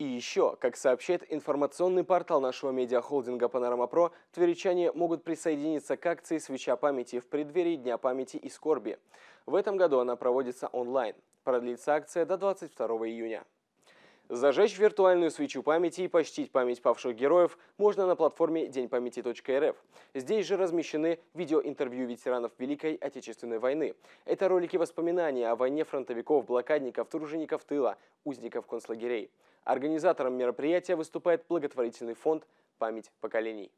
И еще, как сообщает информационный портал нашего медиахолдинга «Панорама Про», тверичане могут присоединиться к акции «Свеча памяти» в преддверии Дня памяти и скорби. В этом году она проводится онлайн. Продлится акция до 22 июня. Зажечь виртуальную свечу памяти и почтить память павших героев можно на платформе ДеньПамяти.рф. Здесь же размещены видеоинтервью ветеранов Великой Отечественной войны. Это ролики воспоминаний о войне фронтовиков, блокадников, тружеников тыла, узников концлагерей. Организатором мероприятия выступает благотворительный фонд «Память поколений».